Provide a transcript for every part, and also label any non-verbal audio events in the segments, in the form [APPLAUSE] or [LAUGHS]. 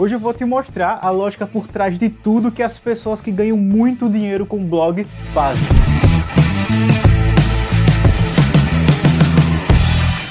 Hoje eu vou te mostrar a lógica por trás de tudo que as pessoas que ganham muito dinheiro com blog fazem.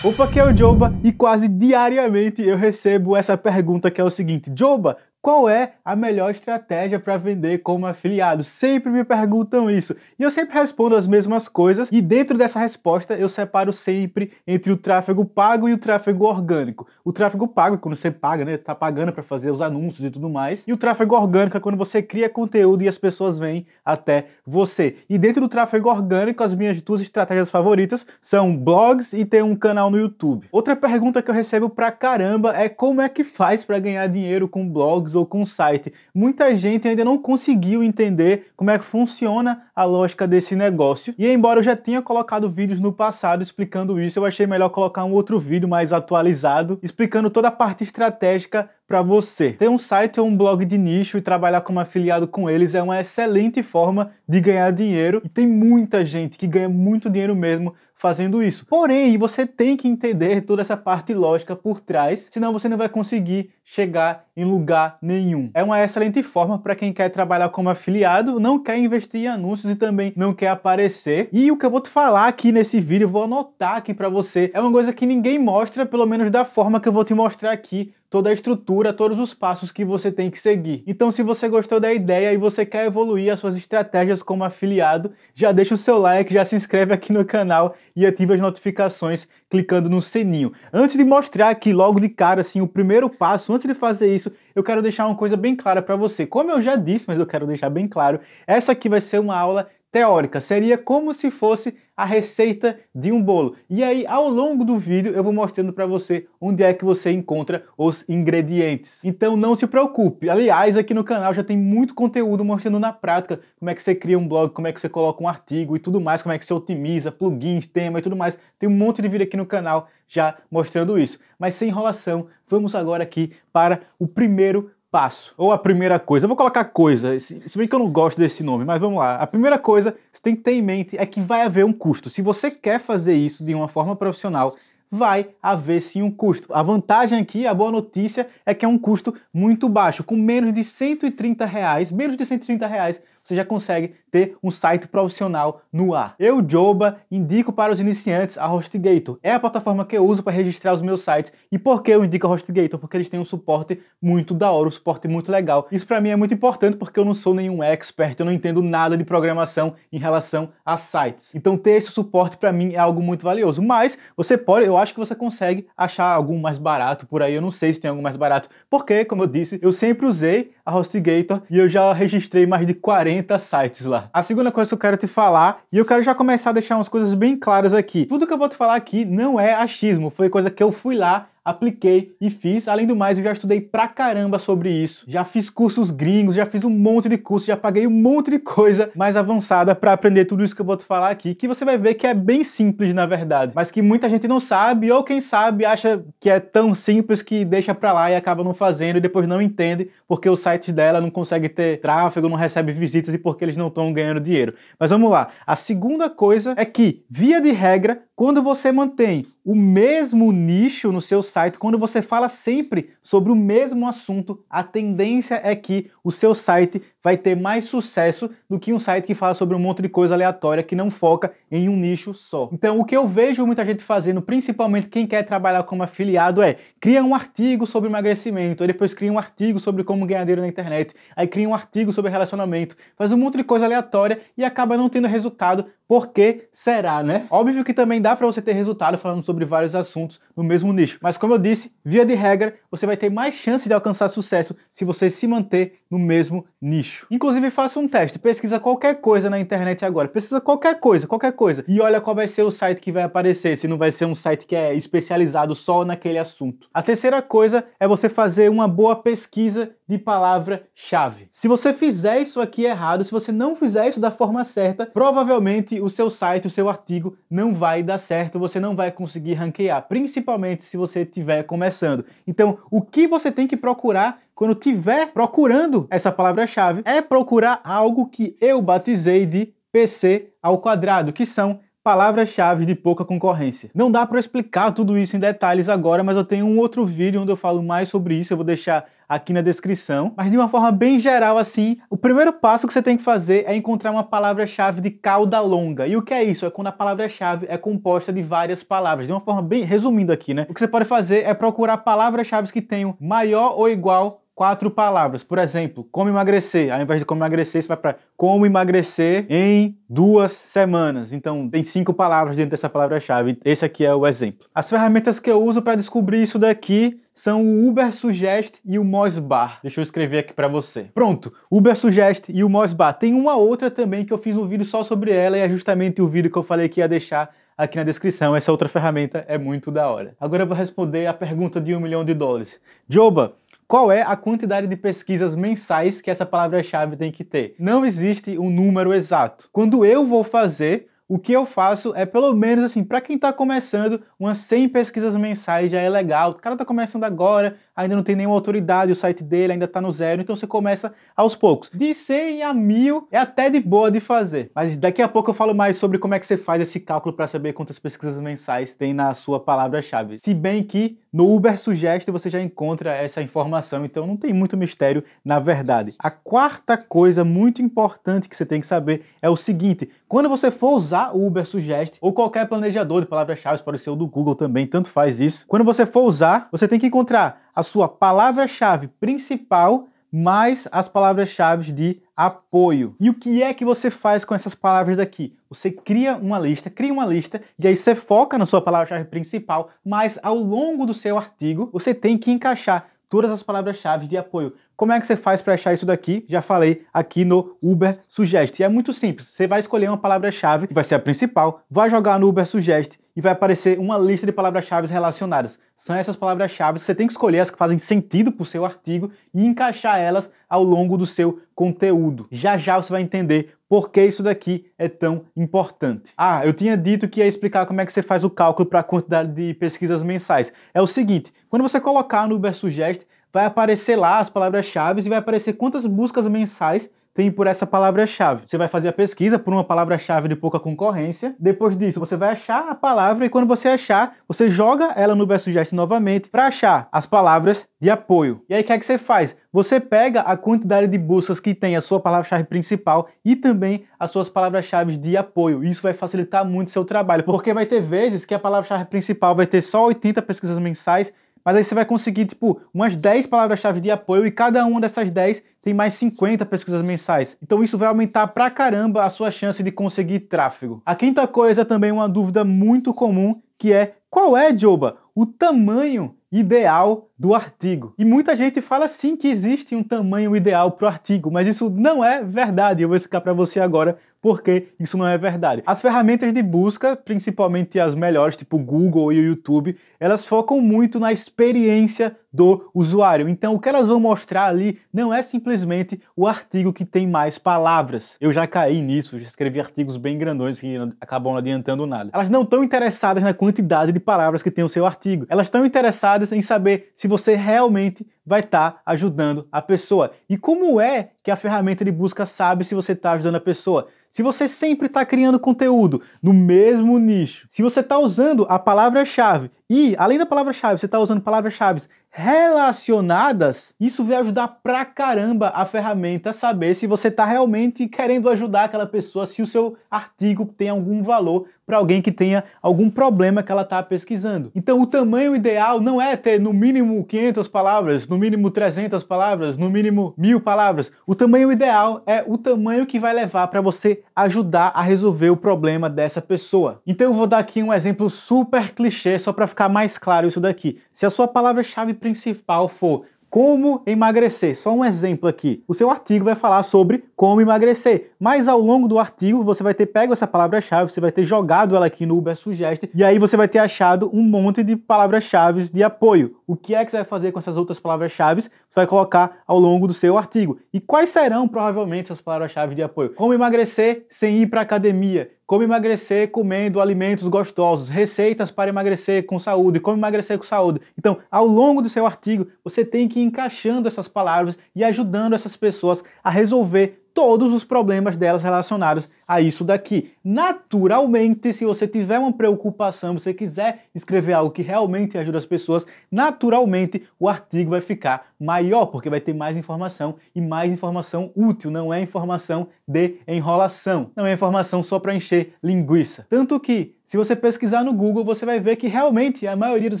Opa, aqui é o Joba e quase diariamente eu recebo essa pergunta que é o seguinte: Joba, qual é a melhor estratégia para vender como afiliado? Sempre me perguntam isso. E eu sempre respondo as mesmas coisas, e dentro dessa resposta eu separo sempre entre o tráfego pago e o tráfego orgânico. O tráfego pago é quando você paga, né, tá pagando para fazer os anúncios e tudo mais, e o tráfego orgânico é quando você cria conteúdo e as pessoas vêm até você. E dentro do tráfego orgânico, as minhas duas estratégias favoritas são blogs e ter um canal no YouTube. Outra pergunta que eu recebo pra caramba é como é que faz para ganhar dinheiro com blogs ou com site. Muita gente ainda não conseguiu entender como é que funciona a lógica desse negócio. E embora eu já tenha colocado vídeos no passado explicando isso, eu achei melhor colocar um outro vídeo mais atualizado explicando toda a parte estratégica para você. Ter um site ou um blog de nicho e trabalhar como afiliado com eles é uma excelente forma de ganhar dinheiro e tem muita gente que ganha muito dinheiro mesmo fazendo isso. Porém, você tem que entender toda essa parte lógica por trás, senão você não vai conseguir chegar em lugar nenhum. É uma excelente forma para quem quer trabalhar como afiliado, não quer investir em anúncios e também não quer aparecer. E o que eu vou te falar aqui nesse vídeo, vou anotar aqui para você, é uma coisa que ninguém mostra, pelo menos da forma que eu vou te mostrar aqui toda a estrutura, todos os passos que você tem que seguir. Então, se você gostou da ideia e você quer evoluir as suas estratégias como afiliado, já deixa o seu like, já se inscreve aqui no canal e ativa as notificações clicando no sininho. Antes de mostrar aqui logo de cara assim o primeiro passo, antes de fazer isso, eu quero deixar uma coisa bem clara para você. Como eu já disse, mas eu quero deixar bem claro, essa aqui vai ser uma aula teórica, seria como se fosse a receita de um bolo. E aí, ao longo do vídeo, eu vou mostrando para você onde é que você encontra os ingredientes. Então não se preocupe. Aliás, aqui no canal já tem muito conteúdo mostrando na prática como é que você cria um blog, como é que você coloca um artigo e tudo mais, como é que você otimiza plugins, tema e tudo mais. Tem um monte de vídeo aqui no canal já mostrando isso. Mas sem enrolação, vamos agora aqui para o primeiro passo, ou a primeira coisa, eu vou colocar coisa, se bem que eu não gosto desse nome, mas vamos lá. A primeira coisa que você tem que ter em mente é que vai haver um custo. Se você quer fazer isso de uma forma profissional, vai haver sim um custo. A vantagem aqui, a boa notícia, é que é um custo muito baixo, com menos de 130 reais, menos de 130 reais você já consegue ter um site profissional no ar. Eu, Joba, indico para os iniciantes a HostGator. É a plataforma que eu uso para registrar os meus sites. E por que eu indico a HostGator? Porque eles têm um suporte muito da hora, um suporte muito legal. Isso para mim é muito importante porque eu não sou nenhum expert, eu não entendo nada de programação em relação a sites. Então ter esse suporte para mim é algo muito valioso. Mas você pode, eu acho que você consegue achar algum mais barato por aí. Eu não sei se tem algum mais barato, porque como eu disse, eu sempre usei a HostGator e eu já registrei mais de 40 40 sites lá. A segunda coisa que eu quero te falar, e eu quero já começar a deixar umas coisas bem claras aqui. Tudo que eu vou te falar aqui não é achismo, foi coisa que eu fui lá apliquei e fiz. Além do mais, eu já estudei pra caramba sobre isso. Já fiz cursos gringos, já fiz um monte de cursos, já paguei um monte de coisa mais avançada para aprender tudo isso que eu vou te falar aqui, que você vai ver que é bem simples na verdade, mas que muita gente não sabe ou quem sabe acha que é tão simples que deixa pra lá e acaba não fazendo e depois não entende porque o site dela não consegue ter tráfego, não recebe visitas e porque eles não estão ganhando dinheiro. Mas vamos lá. A segunda coisa é que, via de regra, quando você mantém o mesmo nicho no seu site, quando você fala sempre sobre o mesmo assunto, a tendência é que o seu site vai ter mais sucesso do que um site que fala sobre um monte de coisa aleatória que não foca em um nicho só. Então, o que eu vejo muita gente fazendo, principalmente quem quer trabalhar como afiliado, é cria um artigo sobre emagrecimento, aí depois cria um artigo sobre como ganhar dinheiro na internet, aí cria um artigo sobre relacionamento, faz um monte de coisa aleatória e acaba não tendo resultado porque será, né? Óbvio que também dá para você ter resultado falando sobre vários assuntos no mesmo nicho, mas como eu disse, via de regra, você vai ter mais chance de alcançar sucesso se você se manter no mesmo nicho. Inclusive, faça um teste, pesquisa qualquer coisa na internet agora, pesquisa qualquer coisa, qualquer coisa, e olha qual vai ser o site que vai aparecer, se não vai ser um site que é especializado só naquele assunto. A terceira coisa é você fazer uma boa pesquisa de palavra-chave. Se você fizer isso aqui errado, se você não fizer isso da forma certa, provavelmente o seu site, o seu artigo não vai dar certo, você não vai conseguir ranquear, principalmente se você estiver começando. Então, o que você tem que procurar quando estiver procurando essa palavra-chave é procurar algo que eu batizei de PC ao quadrado, que são palavras-chave de pouca concorrência. Não dá para explicar tudo isso em detalhes agora, mas eu tenho um outro vídeo onde eu falo mais sobre isso, eu vou deixar aqui na descrição. Mas de uma forma bem geral assim, o primeiro passo que você tem que fazer é encontrar uma palavra-chave de cauda longa. E o que é isso? É quando a palavra-chave é composta de várias palavras. De uma forma bem resumindo aqui, né? O que você pode fazer é procurar palavras-chave que tenham maior ou igual quatro palavras. Por exemplo, como emagrecer. Ao invés de como emagrecer, você vai para como emagrecer em duas semanas. Então, tem cinco palavras dentro dessa palavra-chave. Esse aqui é o exemplo. As ferramentas que eu uso para descobrir isso daqui são o Uber Suggest e o Mozbar. Deixa eu escrever aqui para você. Pronto, Uber Suggest e o Mozbar. Tem uma outra também que eu fiz um vídeo só sobre ela e é justamente o vídeo que eu falei que ia deixar aqui na descrição. Essa outra ferramenta é muito da hora. Agora eu vou responder a pergunta de um milhão de dólares. Joba, qual é a quantidade de pesquisas mensais que essa palavra-chave tem que ter. Não existe um número exato. Quando eu vou fazer o que eu faço é pelo menos assim, para quem está começando, umas 100 pesquisas mensais já é legal. O cara está começando agora, ainda não tem nenhuma autoridade, o site dele ainda está no zero, então você começa aos poucos. De 100 a 1000 é até de boa de fazer, mas daqui a pouco eu falo mais sobre como é que você faz esse cálculo para saber quantas pesquisas mensais tem na sua palavra-chave. Se bem que no Uber Suggest você já encontra essa informação, então não tem muito mistério na verdade. A quarta coisa muito importante que você tem que saber é o seguinte: quando você for usar o Uber Suggest ou qualquer planejador de palavras-chave, pode ser o do Google também, tanto faz isso. Quando você for usar, você tem que encontrar a sua palavra-chave principal mais as palavras-chave de apoio. E o que é que você faz com essas palavras daqui? Você cria uma lista, cria uma lista, e aí você foca na sua palavra-chave principal, mas ao longo do seu artigo, você tem que encaixar todas as palavras-chave de apoio como é que você faz para achar isso daqui? Já falei aqui no Uber Suggest. E é muito simples. Você vai escolher uma palavra-chave, que vai ser a principal, vai jogar no Uber Suggest e vai aparecer uma lista de palavras-chave relacionadas. São essas palavras-chave que você tem que escolher as que fazem sentido para o seu artigo e encaixar elas ao longo do seu conteúdo. Já já você vai entender por que isso daqui é tão importante. Ah, eu tinha dito que ia explicar como é que você faz o cálculo para a quantidade de pesquisas mensais. É o seguinte, quando você colocar no Uber Suggest, vai aparecer lá as palavras-chave e vai aparecer quantas buscas mensais tem por essa palavra-chave. Você vai fazer a pesquisa por uma palavra-chave de pouca concorrência. Depois disso, você vai achar a palavra e quando você achar, você joga ela no BSuggest novamente para achar as palavras de apoio. E aí o que é que você faz? Você pega a quantidade de buscas que tem a sua palavra-chave principal e também as suas palavras-chave de apoio. Isso vai facilitar muito o seu trabalho, porque vai ter vezes que a palavra-chave principal vai ter só 80 pesquisas mensais mas aí você vai conseguir, tipo, umas 10 palavras-chave de apoio e cada uma dessas 10 tem mais 50 pesquisas mensais. Então isso vai aumentar pra caramba a sua chance de conseguir tráfego. A quinta coisa é também é uma dúvida muito comum, que é qual é, Joba, o tamanho ideal do artigo. E muita gente fala sim que existe um tamanho ideal para o artigo, mas isso não é verdade. Eu vou explicar para você agora porque isso não é verdade. As ferramentas de busca, principalmente as melhores, tipo Google e o YouTube, elas focam muito na experiência do usuário. Então, o que elas vão mostrar ali não é simplesmente o artigo que tem mais palavras. Eu já caí nisso, já escrevi artigos bem grandões que acabam não adiantando nada. Elas não estão interessadas na quantidade de palavras que tem o seu artigo. Elas estão interessadas em saber se você realmente vai estar tá ajudando a pessoa. E como é que a ferramenta de busca sabe se você está ajudando a pessoa. Se você sempre está criando conteúdo no mesmo nicho, se você está usando a palavra-chave e, além da palavra-chave, você está usando palavras-chave relacionadas, isso vai ajudar pra caramba a ferramenta a saber se você está realmente querendo ajudar aquela pessoa, se o seu artigo tem algum valor para alguém que tenha algum problema que ela está pesquisando. Então, o tamanho ideal não é ter no mínimo 500 palavras, no mínimo 300 palavras, no mínimo mil palavras. O tamanho ideal é o tamanho que vai levar para você ajudar a resolver o problema dessa pessoa. Então, eu vou dar aqui um exemplo super clichê só para ficar ficar mais claro isso daqui. Se a sua palavra-chave principal for como emagrecer. Só um exemplo aqui. O seu artigo vai falar sobre como emagrecer, mas ao longo do artigo você vai ter pego essa palavra-chave, você vai ter jogado ela aqui no Uber Suggest e aí você vai ter achado um monte de palavras-chave de apoio. O que é que você vai fazer com essas outras palavras-chave? Você vai colocar ao longo do seu artigo. E quais serão provavelmente essas palavras-chave de apoio? Como emagrecer sem ir para academia? Como emagrecer comendo alimentos gostosos, receitas para emagrecer com saúde, como emagrecer com saúde. Então, ao longo do seu artigo, você tem que ir encaixando essas palavras e ajudando essas pessoas a resolver todos os problemas delas relacionados a isso daqui. Naturalmente, se você tiver uma preocupação, se você quiser escrever algo que realmente ajuda as pessoas, naturalmente o artigo vai ficar maior, porque vai ter mais informação e mais informação útil, não é informação de enrolação, não é informação só para encher linguiça. Tanto que se você pesquisar no Google, você vai ver que realmente a maioria dos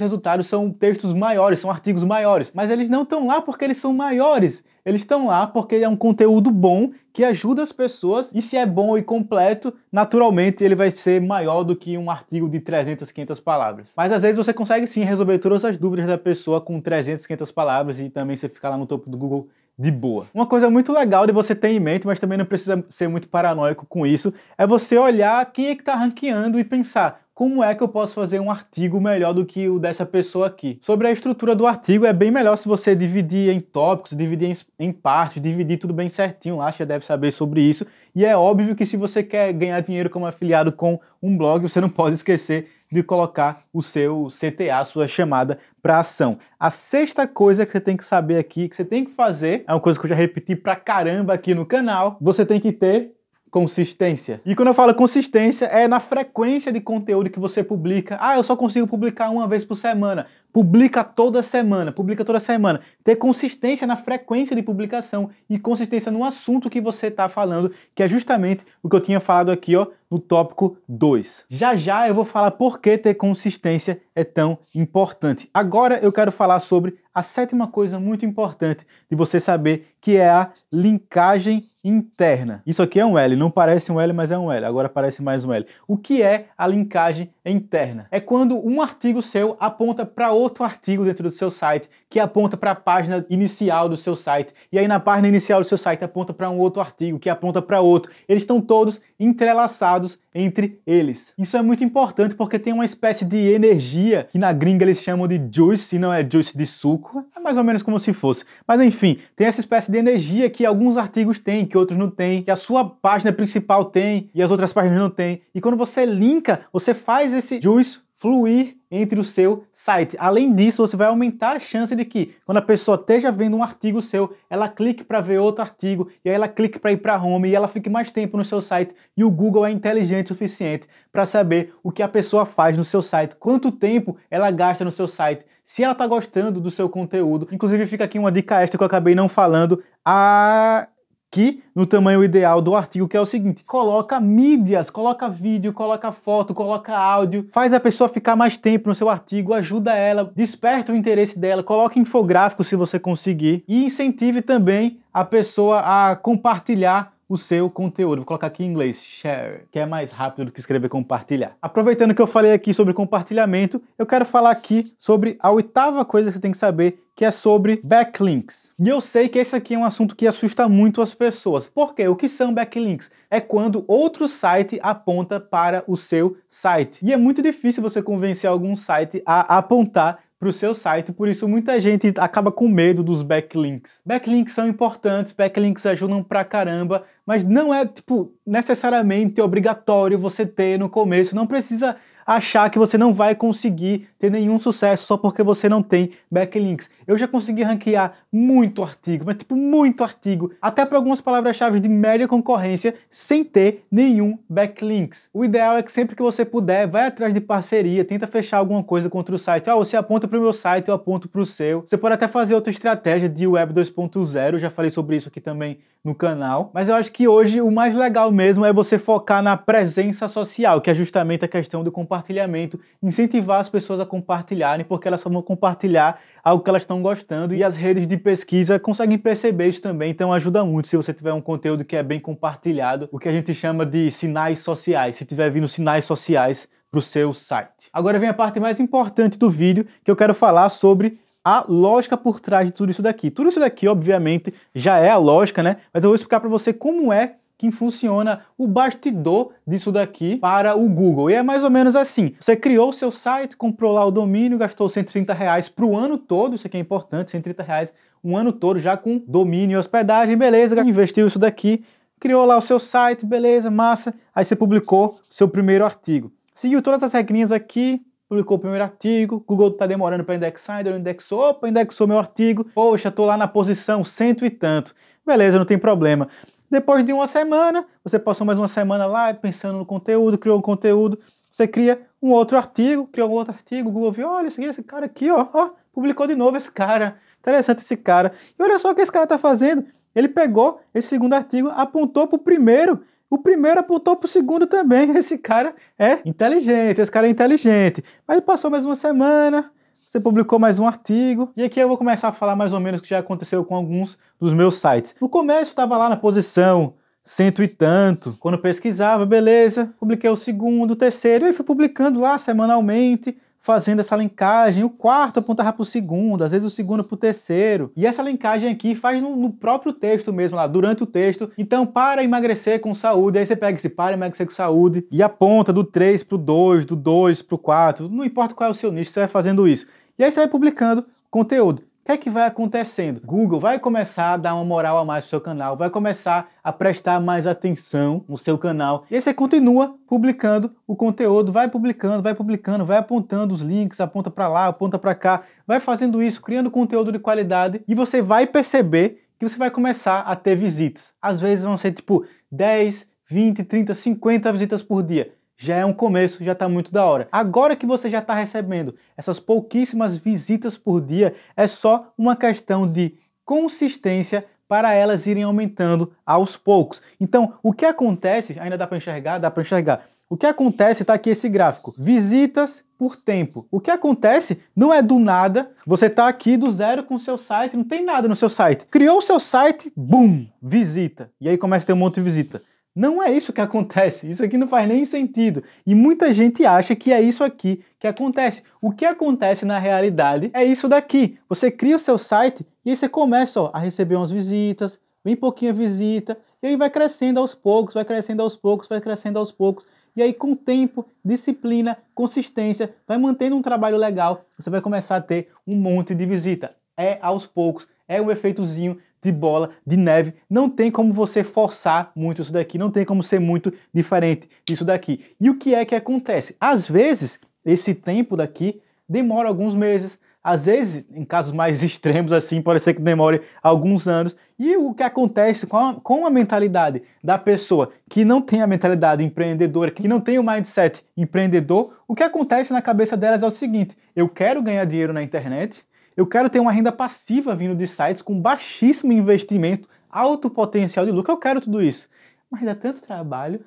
resultados são textos maiores, são artigos maiores, mas eles não estão lá porque eles são maiores. Eles estão lá porque é um conteúdo bom que ajuda as pessoas e se é bom e completo, naturalmente ele vai ser maior do que um artigo de 300, 500 palavras. Mas às vezes você consegue sim resolver todas as dúvidas da pessoa com 300, 500 palavras e também você ficar lá no topo do Google de boa. Uma coisa muito legal de você ter em mente, mas também não precisa ser muito paranoico com isso, é você olhar quem é que está ranqueando e pensar, como é que eu posso fazer um artigo melhor do que o dessa pessoa aqui? Sobre a estrutura do artigo, é bem melhor se você dividir em tópicos, dividir em, partes, dividir tudo bem certinho lá, você deve saber sobre isso. E é óbvio que se você quer ganhar dinheiro como afiliado com um blog, você não pode esquecer de colocar o seu CTA, a sua chamada para ação. A sexta coisa que você tem que saber aqui, que você tem que fazer, é uma coisa que eu já repeti pra caramba aqui no canal, você tem que ter consistência. E quando eu falo consistência, é na frequência de conteúdo que você publica. Ah, eu só consigo publicar uma vez por semana. Publica toda semana, publica toda semana. Ter consistência na frequência de publicação e consistência no assunto que você está falando, que é justamente o que eu tinha falado aqui, ó, no tópico 2. Já já eu vou falar por que ter consistência é tão importante. Agora eu quero falar sobre a sétima coisa muito importante de você saber que é a linkagem interna. Isso aqui é um L, não parece um L, mas é um L. Agora parece mais um L. O que é a linkagem interna? É quando um artigo seu aponta para outro artigo dentro do seu site, que aponta para a página inicial do seu site, e aí na página inicial do seu site aponta para um outro artigo, que aponta para outro. Eles estão todos entrelaçados entre eles. Isso é muito importante porque tem uma espécie de energia que na gringa eles chamam de juice, e não é juice de suco, é mais ou menos como se fosse. Mas enfim, tem essa espécie de energia que alguns artigos têm, que outros não têm, que a sua página principal tem e as outras páginas não têm. E quando você linka, você faz esse juice fluir entre o seu site. Além disso, você vai aumentar a chance de que, quando a pessoa esteja vendo um artigo seu, ela clique para ver outro artigo, e aí ela clique para ir para home, e ela fique mais tempo no seu site. E o Google é inteligente o suficiente para saber o que a pessoa faz no seu site, quanto tempo ela gasta no seu site, se ela tá gostando do seu conteúdo. Inclusive, fica aqui uma dica extra que eu acabei não falando. aqui no tamanho ideal do artigo, que é o seguinte: coloca mídias, coloca vídeo, coloca foto, coloca áudio, faz a pessoa ficar mais tempo no seu artigo, ajuda ela, desperta o interesse dela, coloca infográfico se você conseguir e incentive também a pessoa a compartilhar o seu conteúdo. Vou colocar aqui em inglês share, que é mais rápido do que escrever compartilhar. Aproveitando que eu falei aqui sobre compartilhamento, eu quero falar aqui sobre a oitava coisa que você tem que saber, que é sobre backlinks. E eu sei que esse aqui é um assunto que assusta muito as pessoas. Por quê? O que são backlinks? É quando outro site aponta para o seu site. E é muito difícil você convencer algum site a apontar para o seu site, por isso muita gente acaba com medo dos backlinks. Backlinks são importantes, backlinks ajudam pra caramba, mas não é tipo necessariamente obrigatório você ter no começo, não precisa achar que você não vai conseguir ter nenhum sucesso só porque você não tem backlinks. Eu já consegui ranquear muito artigo, mas tipo muito artigo, até para algumas palavras-chave de média concorrência sem ter nenhum backlinks. O ideal é que sempre que você puder, vai atrás de parceria, tenta fechar alguma coisa contra o site. Ah, você aponta para o meu site, eu aponto para o seu. Você pode até fazer outra estratégia de web 2.0, já falei sobre isso aqui também no canal, mas eu acho que hoje o mais legal mesmo é você focar na presença social, que é justamente a questão do compartilhamento compartilhamento, incentivar as pessoas a compartilharem, porque elas só vão compartilhar algo que elas estão gostando e as redes de pesquisa conseguem perceber isso também, então ajuda muito se você tiver um conteúdo que é bem compartilhado, o que a gente chama de sinais sociais, se tiver vindo sinais sociais para o seu site. Agora vem a parte mais importante do vídeo, que eu quero falar sobre a lógica por trás de tudo isso daqui. Tudo isso daqui, obviamente, já é a lógica, né? Mas eu vou explicar para você como é que funciona o bastidor disso daqui para o Google. E é mais ou menos assim. Você criou o seu site, comprou lá o domínio, gastou 130 reais para o ano todo, isso aqui é importante, 130 reais um ano todo já com domínio e hospedagem, beleza, investiu isso daqui, criou lá o seu site, beleza, massa, aí você publicou seu primeiro artigo. Seguiu todas as regrinhas aqui, publicou o primeiro artigo, Google está demorando para indexar, ainda não indexou, opa, indexou meu artigo, poxa, estou lá na posição cento e tanto. Beleza, não tem problema. Depois de uma semana, você passou mais uma semana lá pensando no conteúdo, criou um conteúdo, você cria um outro artigo, criou um outro artigo, o Google viu, olha, esse, esse cara aqui, ó, ó, publicou de novo esse cara, interessante esse cara. E olha só o que esse cara está fazendo, ele pegou esse segundo artigo, apontou para o primeiro, o primeiro apontou para o segundo também. [LAUGHS] Esse cara é inteligente, esse cara é inteligente. Mas passou mais uma semana, você publicou mais um artigo, e aqui eu vou começar a falar mais ou menos o que já aconteceu com alguns dos meus sites. No começo estava lá na posição cento e tanto. Quando pesquisava, beleza, publiquei o segundo, o terceiro, e fui publicando lá semanalmente, fazendo essa linkagem. O quarto apontava para o segundo, às vezes o segundo para o terceiro. E essa linkagem aqui faz no, no, próprio texto mesmo, lá durante o texto. Então, para emagrecer com saúde, aí você pega esse para emagrecer com saúde e aponta do 3 para o 2, do 2 para o 4, não importa qual é o seu nicho, você vai fazendo isso. E aí você vai publicando conteúdo. O que é que vai acontecendo? Google vai começar a dar uma moral a mais no seu canal, vai começar a prestar mais atenção no seu canal. E aí você continua publicando o conteúdo, vai publicando, vai publicando, vai apontando os links, aponta para lá, aponta para cá, vai fazendo isso, criando conteúdo de qualidade e você vai perceber que você vai começar a ter visitas. Às vezes vão ser tipo 10, 20, 30, 50 visitas por dia já é um começo, já está muito da hora. Agora que você já está recebendo essas pouquíssimas visitas por dia, é só uma questão de consistência para elas irem aumentando aos poucos. Então, o que acontece, ainda dá para enxergar, dá para enxergar. O que acontece está aqui esse gráfico. Visitas por tempo. O que acontece não é do nada, você está aqui do zero com o seu site, não tem nada no seu site. Criou o seu site, bum, visita. E aí começa a ter um monte de visita. Não é isso que acontece. Isso aqui não faz nem sentido. E muita gente acha que é isso aqui que acontece. O que acontece na realidade é isso daqui. Você cria o seu site e aí você começa ó, a receber umas visitas, bem pouquinha visita, e aí vai crescendo aos poucos, vai crescendo aos poucos, vai crescendo aos poucos. E aí, com tempo, disciplina, consistência, vai mantendo um trabalho legal, você vai começar a ter um monte de visita. É aos poucos, é o efeitozinho de bola, de neve, não tem como você forçar muito isso daqui, não tem como ser muito diferente disso daqui. E o que é que acontece? Às vezes, esse tempo daqui demora alguns meses, às vezes, em casos mais [LAUGHS] extremos assim, pode ser que demore alguns anos. E o que acontece com a, com a mentalidade da pessoa que não tem a mentalidade empreendedora, que não tem o mindset empreendedor, o que acontece na cabeça delas é o seguinte: eu quero ganhar dinheiro na internet, eu quero ter uma renda passiva vindo de sites com baixíssimo investimento, alto potencial de lucro. Eu quero tudo isso. Mas dá tanto trabalho.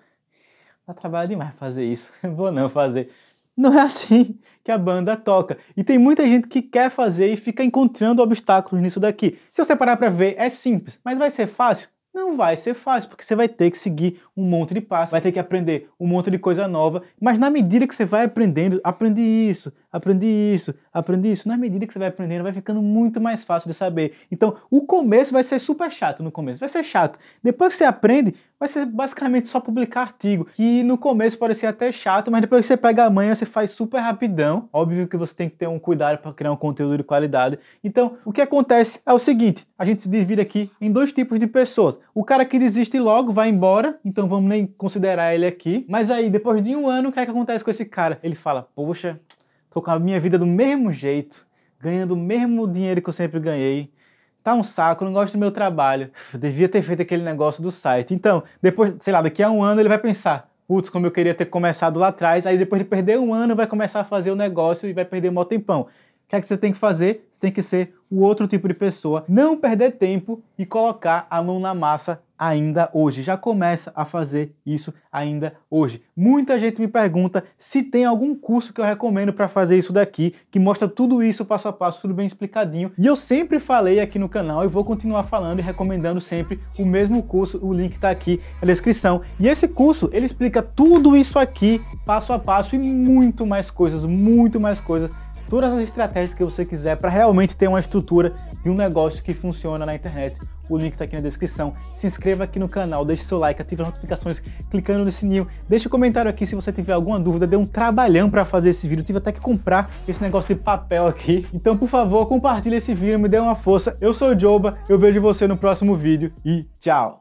Dá trabalho demais fazer isso. [LAUGHS] Vou não fazer. Não é assim que a banda toca. E tem muita gente que quer fazer e fica encontrando obstáculos nisso daqui. Se você parar para ver, é simples, mas vai ser fácil? Não vai ser fácil, porque você vai ter que seguir um monte de passos, vai ter que aprender um monte de coisa nova, mas na medida que você vai aprendendo, aprende isso, aprendi isso, aprendi isso. Na medida que você vai aprendendo, vai ficando muito mais fácil de saber. Então, o começo vai ser super chato no começo, vai ser chato. Depois que você aprende, vai ser basicamente só publicar artigo, E no começo ser até chato, mas depois que você pega a manha, você faz super rapidão. Óbvio que você tem que ter um cuidado para criar um conteúdo de qualidade. Então, o que acontece é o seguinte, a gente se divide aqui em dois tipos de pessoas. O cara que desiste logo vai embora, então vamos nem considerar ele aqui. Mas aí, depois de um ano, o que é que acontece com esse cara? Ele fala, poxa, tô com a minha vida do mesmo jeito, ganhando o mesmo dinheiro que eu sempre ganhei. Tá um saco, não gosto do meu trabalho. Eu devia ter feito aquele negócio do site. Então, depois, sei lá, daqui a um ano ele vai pensar: putz, como eu queria ter começado lá atrás. Aí depois de perder um ano, vai começar a fazer o negócio e vai perder um maior tempão. O que é que você tem que fazer? Você tem que ser o outro tipo de pessoa, não perder tempo e colocar a mão na massa ainda hoje, já começa a fazer isso ainda hoje. Muita gente me pergunta se tem algum curso que eu recomendo para fazer isso daqui, que mostra tudo isso passo a passo, tudo bem explicadinho. E eu sempre falei aqui no canal e vou continuar falando e recomendando sempre o mesmo curso, o link está aqui na descrição. E esse curso, ele explica tudo isso aqui passo a passo e muito mais coisas, muito mais coisas todas as estratégias que você quiser para realmente ter uma estrutura de um negócio que funciona na internet o link está aqui na descrição. Se inscreva aqui no canal, deixe seu like, ative as notificações clicando no sininho. Deixe um comentário aqui se você tiver alguma dúvida, deu um trabalhão para fazer esse vídeo, tive até que comprar esse negócio de papel aqui. Então, por favor, compartilhe esse vídeo, me dê uma força. Eu sou o Joba, eu vejo você no próximo vídeo e tchau!